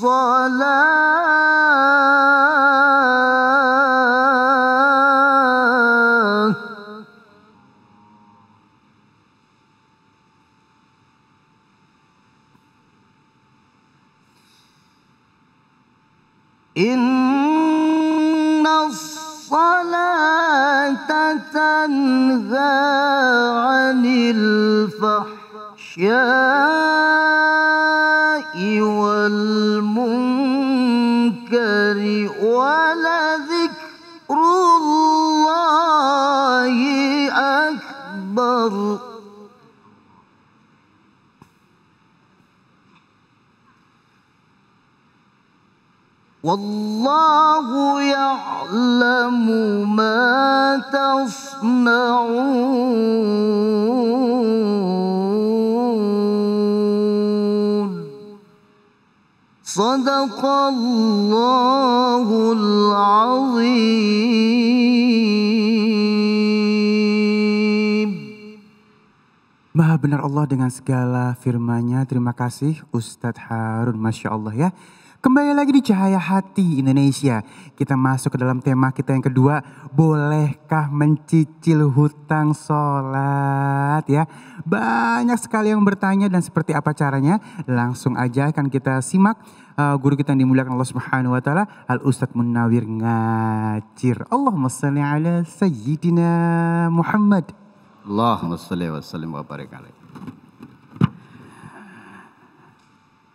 for love. ولذكر الله أكبر والله يعلم ما تصنعون صدق الله benar Allah dengan segala firman Terima kasih Ustadz Harun, Masya Allah ya. Kembali lagi di Cahaya Hati Indonesia. Kita masuk ke dalam tema kita yang kedua. Bolehkah mencicil hutang sholat ya? Banyak sekali yang bertanya dan seperti apa caranya. Langsung aja akan kita simak uh, guru kita yang dimuliakan Allah Subhanahu wa taala, Al Ustadz Munawir Ngacir. Allahumma salli ala sayyidina Muhammad. Allahumma salli wa sallim wa barik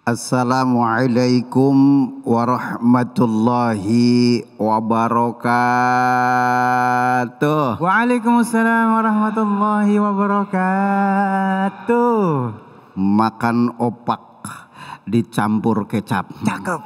Assalamualaikum warahmatullahi wabarakatuh. Waalaikumsalam warahmatullahi wabarakatuh. Makan opak dicampur kecap. Cakep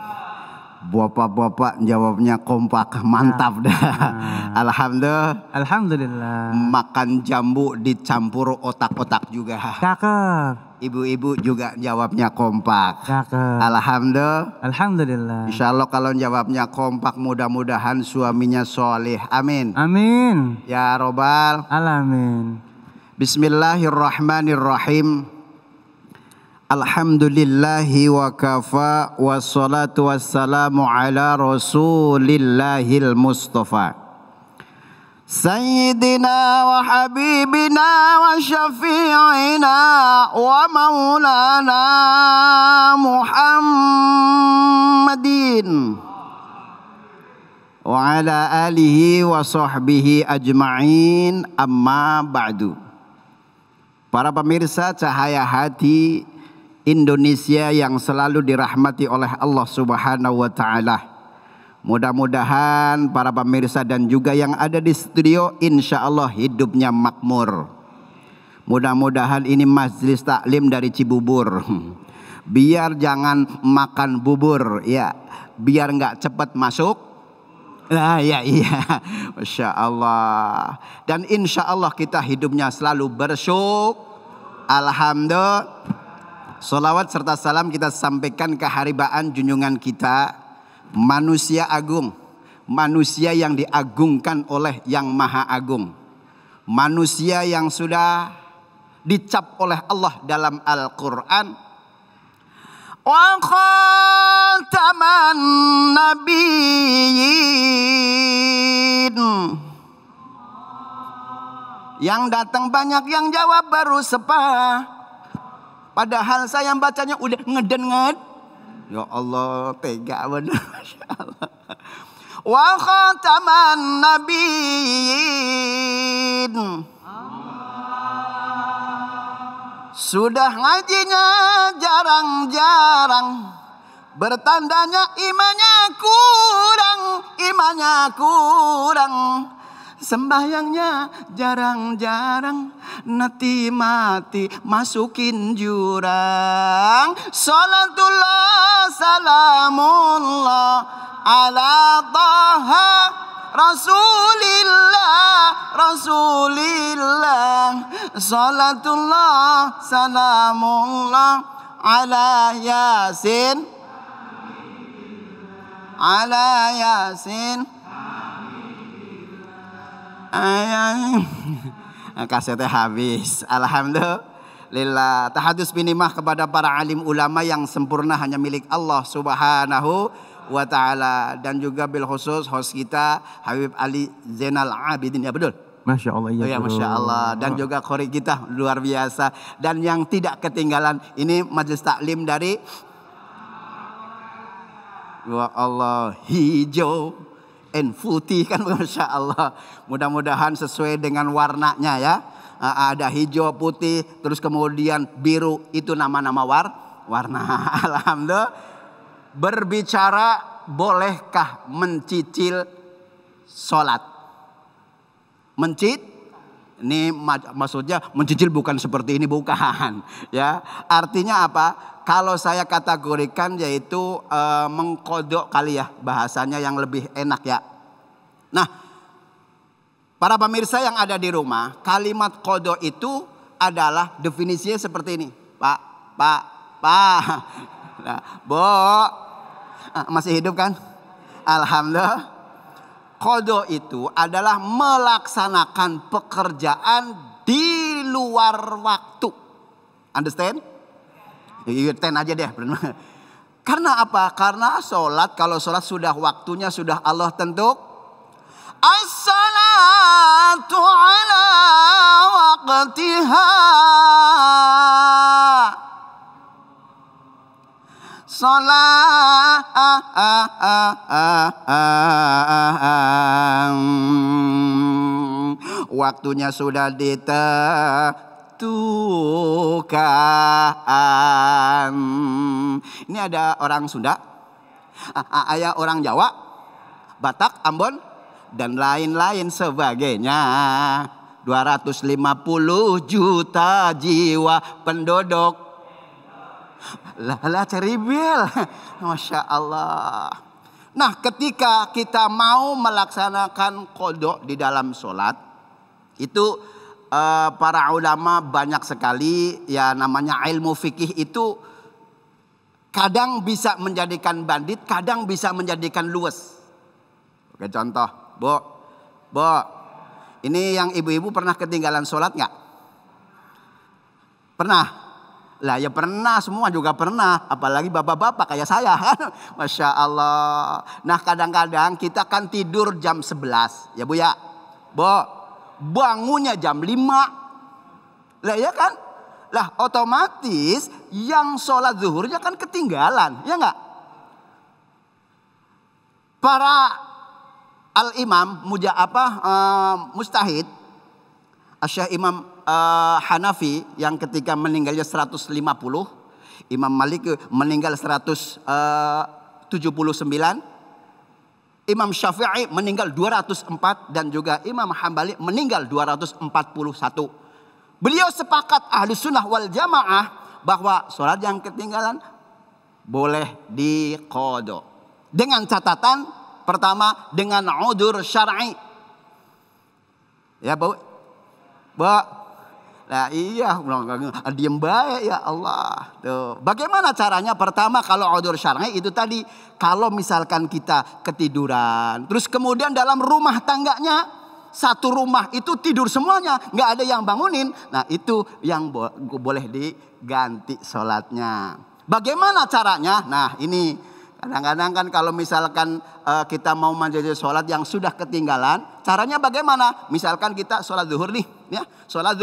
bapak-bapak jawabnya kompak, ah. mantap dah. Ah. Alhamdulillah. Alhamdulillah. Makan jambu dicampur otak-otak juga. Cakep. Ibu-ibu juga jawabnya kompak. Cakep. Alhamdulillah. Alhamdulillah. Insya Allah kalau jawabnya kompak mudah-mudahan suaminya soleh. Amin. Amin. Ya Robbal. Alamin. Bismillahirrahmanirrahim. الحمد لله وكفى والصلاة والسلام على رسول الله المصطفى سيدنا وحبيبنا وشفيعنا ومولانا محمد وعلى آله وصحبه أجمعين أما بعد Para pemirsa Cahaya Hati Indonesia yang selalu dirahmati oleh Allah Subhanahu wa taala. Mudah-mudahan para pemirsa dan juga yang ada di studio insya Allah hidupnya makmur. Mudah-mudahan ini majelis taklim dari Cibubur. Biar jangan makan bubur ya. Biar nggak cepat masuk Nah, ya, iya. Masya Allah. Dan insya Allah kita hidupnya selalu bersyukur. Alhamdulillah. Salawat serta salam kita sampaikan ke haribaan junjungan kita. Manusia agung. Manusia yang diagungkan oleh yang maha agung. Manusia yang sudah dicap oleh Allah dalam Al-Quran. khataman nabiyyin. Yang datang banyak, yang jawab baru sepah. Padahal saya bacanya udah ngeden Ya Allah, tega benar. Masya Allah. Wa khataman nabiyin. Sudah ngajinya jarang-jarang. Bertandanya imannya kurang, imannya kurang. Sembahyangnya jarang-jarang Nanti mati masukin jurang Salatullah salamullah Ala taha Rasulillah Rasulillah Salatullah salamullah Ala yasin Ala yasin ayang kasetnya habis. Alhamdulillah. Tahadus binimah kepada para alim ulama yang sempurna hanya milik Allah Subhanahu wa taala dan juga bil khusus host kita Habib Ali Zainal Abidin ya betul. Masya Allah ya. Oh, ya Masya Allah dan juga kori kita luar biasa dan yang tidak ketinggalan ini majelis taklim dari Wa Allah hijau and putih kan Masya Allah. Mudah-mudahan sesuai dengan warnanya ya. Ah, ah, ada hijau, putih, terus kemudian biru. Itu nama-nama war, warna. Alhamdulillah. Berbicara bolehkah mencicil sholat? Mencit, ini maksudnya mencicil bukan seperti ini bukan, ya. Artinya apa? Kalau saya kategorikan yaitu e, mengkodok kali ya bahasanya yang lebih enak ya. Nah, para pemirsa yang ada di rumah, kalimat kodok itu adalah definisinya seperti ini, Pak, Pak, Pak. Nah, Bo, ah, masih hidup kan? Alhamdulillah. Kodo itu adalah melaksanakan pekerjaan di luar waktu. Understand? Ya, ten aja deh. Karena apa? Karena sholat, kalau sholat sudah waktunya sudah Allah tentu. Assalamualaikum. ala Waktunya sudah ditentukan. Ini ada orang Sunda, ayah orang Jawa, Batak, Ambon, dan lain-lain sebagainya. 250 juta jiwa penduduk lah, lah ceribil. Masya Allah. Nah ketika kita mau melaksanakan kodok di dalam sholat. Itu uh, para ulama banyak sekali ya namanya ilmu fikih itu kadang bisa menjadikan bandit, kadang bisa menjadikan luwes. Oke contoh, Bo, Bo, ini yang ibu-ibu pernah ketinggalan sholat nggak? Pernah? Lah ya pernah, semua juga pernah. Apalagi bapak-bapak kayak saya kan? Masya Allah. Nah kadang-kadang kita kan tidur jam 11. Ya Bu ya. Bo, bangunnya jam 5. Lah ya kan? Lah otomatis yang sholat zuhurnya kan ketinggalan. Ya enggak? Para al-imam muja apa uh, mustahid Asyah Imam uh, Hanafi yang ketika meninggalnya 150, Imam Malik meninggal 179, eh, Imam Syafi'i meninggal 204 dan juga Imam Hambali meninggal 241. Beliau sepakat ahli sunnah wal jamaah bahwa sholat yang ketinggalan boleh dikodok. Dengan catatan pertama dengan udur syar'i. Ya, Mbak. Nah iya, ah, diam baik ya Allah. Tuh. Bagaimana caranya? Pertama kalau odor syar'i itu tadi. Kalau misalkan kita ketiduran. Terus kemudian dalam rumah tangganya satu rumah itu tidur semuanya, nggak ada yang bangunin. Nah itu yang bo boleh diganti sholatnya. Bagaimana caranya? Nah ini kadang-kadang kan kalau misalkan uh, kita mau menjadi sholat yang sudah ketinggalan, caranya bagaimana? Misalkan kita sholat zuhur nih, ya sholat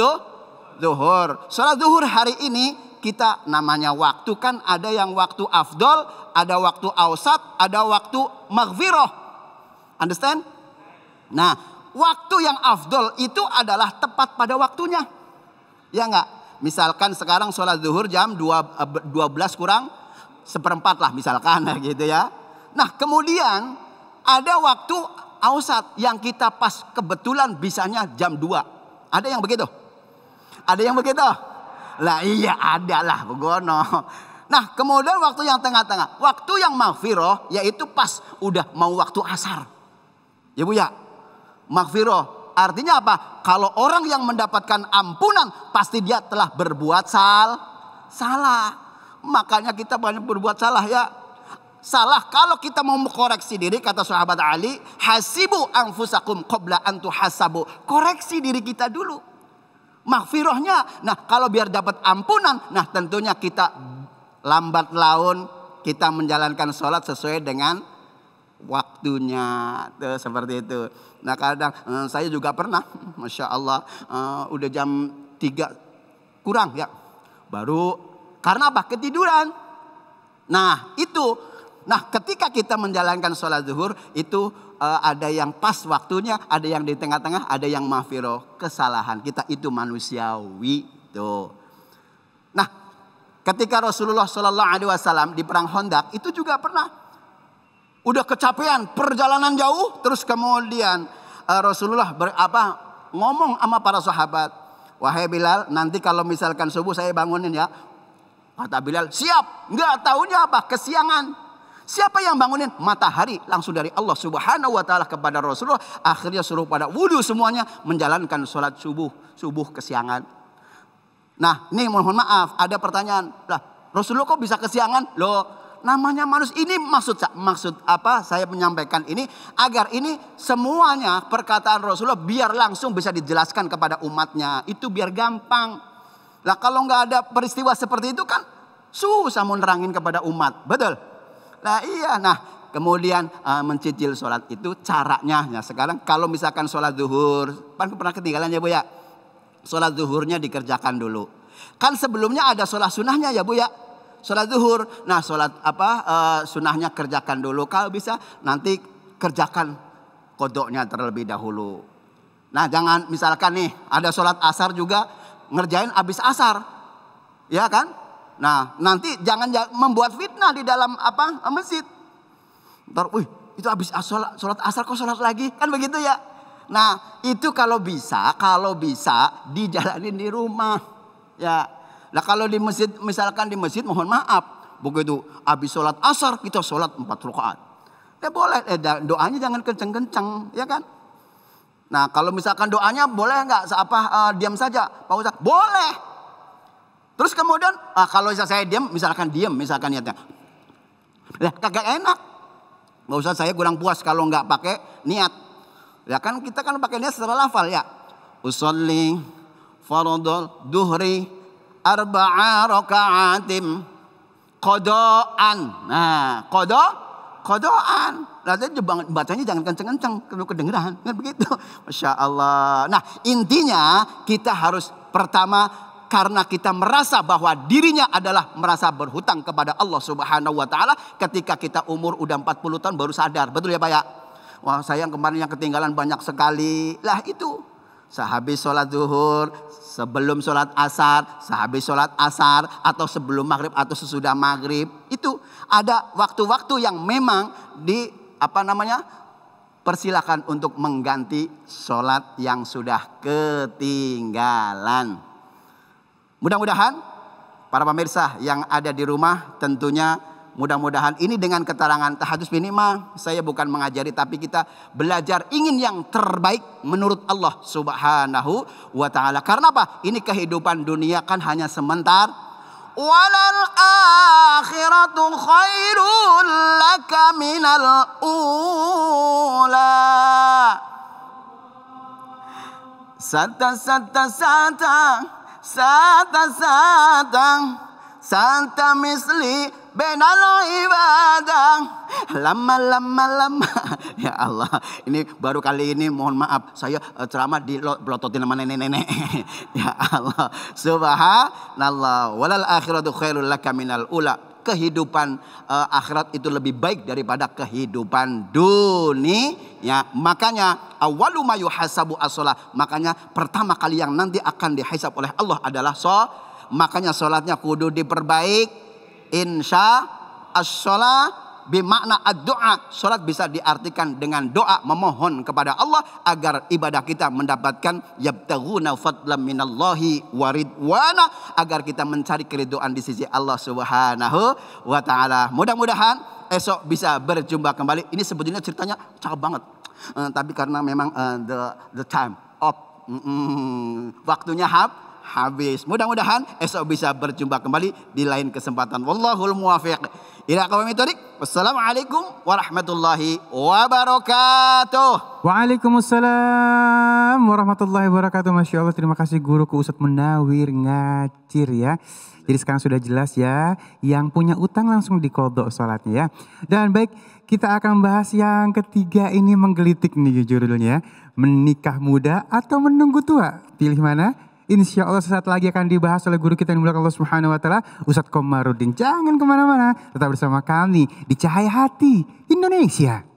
zuhur sholat zuhur hari ini kita namanya waktu kan ada yang waktu afdol ada waktu ausat ada waktu maghfirah understand nah waktu yang afdol itu adalah tepat pada waktunya ya enggak misalkan sekarang sholat zuhur jam 12 eh, kurang seperempat lah misalkan gitu ya. Nah kemudian ada waktu ausat yang kita pas kebetulan bisanya jam 2. Ada yang begitu? Ada yang begitu? Lah iya ada lah begono. Nah kemudian waktu yang tengah-tengah. Waktu yang maghfirah yaitu pas udah mau waktu asar. Ya bu ya. Maghfirah artinya apa? Kalau orang yang mendapatkan ampunan pasti dia telah berbuat sal salah. Makanya kita banyak berbuat salah ya salah. Kalau kita mau mengkoreksi diri kata sahabat Ali, hasibu anfusakum qabla antu hasabu. Koreksi diri kita dulu. Mahfirohnya. Nah kalau biar dapat ampunan. Nah tentunya kita lambat laun kita menjalankan sholat sesuai dengan waktunya tuh seperti itu. Nah kadang eh, saya juga pernah, masya Allah, uh, udah jam tiga kurang ya, baru karena apa? Ketiduran. Nah itu Nah, ketika kita menjalankan sholat zuhur itu uh, ada yang pas waktunya, ada yang di tengah-tengah, ada yang mafiro kesalahan. Kita itu manusiawi tuh. Nah, ketika Rasulullah Shallallahu Alaihi Wasallam di perang Hondak itu juga pernah udah kecapean perjalanan jauh terus kemudian uh, Rasulullah ber, apa ngomong sama para sahabat wahai Bilal nanti kalau misalkan subuh saya bangunin ya kata Bilal siap nggak tahunya apa kesiangan Siapa yang bangunin? Matahari langsung dari Allah Subhanahu wa taala kepada Rasulullah. Akhirnya suruh pada wudhu semuanya menjalankan sholat subuh, subuh kesiangan. Nah, ini mohon maaf, ada pertanyaan. Lah, Rasulullah kok bisa kesiangan? Loh, namanya manus Ini maksud maksud apa saya menyampaikan ini agar ini semuanya perkataan Rasulullah biar langsung bisa dijelaskan kepada umatnya. Itu biar gampang. Lah kalau nggak ada peristiwa seperti itu kan susah menerangin kepada umat. Betul? Nah iya, nah kemudian uh, mencicil sholat itu caranya. Nah sekarang kalau misalkan sholat zuhur, kan pernah ketinggalan ya Bu ya? Sholat zuhurnya dikerjakan dulu. Kan sebelumnya ada sholat sunnahnya ya Bu ya? Sholat zuhur, nah sholat apa uh, sunnahnya kerjakan dulu. Kalau bisa nanti kerjakan kodoknya terlebih dahulu. Nah jangan misalkan nih ada sholat asar juga ngerjain abis asar. Ya kan? Nah, nanti jangan membuat fitnah di dalam apa masjid. Ntar, wih, itu habis sholat, sholat asar kok sholat lagi? Kan begitu ya. Nah, itu kalau bisa, kalau bisa dijalanin di rumah. Ya. Nah, kalau di masjid, misalkan di masjid mohon maaf. Begitu habis sholat asar kita sholat empat rakaat. Ya boleh, eh, doanya jangan kenceng-kenceng, ya kan? Nah, kalau misalkan doanya boleh nggak apa uh, diam saja, Pak Ustaz? Boleh. Terus kemudian ah, kalau saya diam, misalkan diam, misalkan niatnya. ya kagak enak. Gak usah saya kurang puas kalau nggak pakai niat. Ya kan kita kan pakai niat setelah lafal ya. Usolli farodol duhri arba'a rokaatim kodoan. Nah, kodo, kodoan. Lalu bacanya jangan kenceng-kenceng, perlu kedengeran. Kan begitu. Masya Allah. Nah, intinya kita harus pertama karena kita merasa bahwa dirinya adalah merasa berhutang kepada Allah Subhanahu wa taala ketika kita umur udah 40 tahun baru sadar. Betul ya Pak ya? Wah, saya yang kemarin yang ketinggalan banyak sekali. Lah itu sehabis sholat zuhur, sebelum sholat asar, sehabis sholat asar, atau sebelum maghrib atau sesudah maghrib. Itu ada waktu-waktu yang memang di apa namanya persilakan untuk mengganti sholat yang sudah ketinggalan. Mudah-mudahan para pemirsa yang ada di rumah tentunya mudah-mudahan ini dengan keterangan tahadus minima saya bukan mengajari tapi kita belajar ingin yang terbaik menurut Allah Subhanahu wa taala. Karena apa? Ini kehidupan dunia kan hanya sementara. Walal akhiratu khairul laka minal ula. Santa santa santa. Santa Santa, Santa misli benalo ibadang lama lama lama ya Allah ini baru kali ini mohon maaf saya ceramah di belototin sama nenek-nenek ya Allah subhanallah walal akhiratu khairul laka minal ula kehidupan uh, akhirat itu lebih baik daripada kehidupan dunia. Makanya awalu mayu hasabu asolah. Makanya pertama kali yang nanti akan dihisab oleh Allah adalah so. Makanya sholatnya kudu diperbaik. Insya as Bimakna doa Sholat bisa diartikan dengan doa memohon kepada Allah. Agar ibadah kita mendapatkan yabtaguna fadlam minallahi waridwana. Agar kita mencari keridoan di sisi Allah subhanahu wa ta'ala. Mudah-mudahan esok bisa berjumpa kembali. Ini sebetulnya ceritanya cakep banget. Uh, tapi karena memang uh, the the time of mm, mm, waktunya hab, habis. Mudah-mudahan esok bisa berjumpa kembali di lain kesempatan. Wallahul muwafiq. Ila kawami tarik. Wassalamualaikum warahmatullahi wabarakatuh. Waalaikumsalam warahmatullahi wabarakatuh. Masya Allah terima kasih guruku Ustadz Menawir Ngacir ya. Jadi sekarang sudah jelas ya. Yang punya utang langsung dikodok sholatnya ya. Dan baik kita akan bahas yang ketiga ini menggelitik nih judulnya. Menikah muda atau menunggu tua? Pilih mana? Insya Allah sesaat lagi akan dibahas oleh guru kita yang mulia Allah Subhanahu Wa Taala, Ustadz Komarudin. Jangan kemana-mana, tetap bersama kami di Cahaya Hati Indonesia.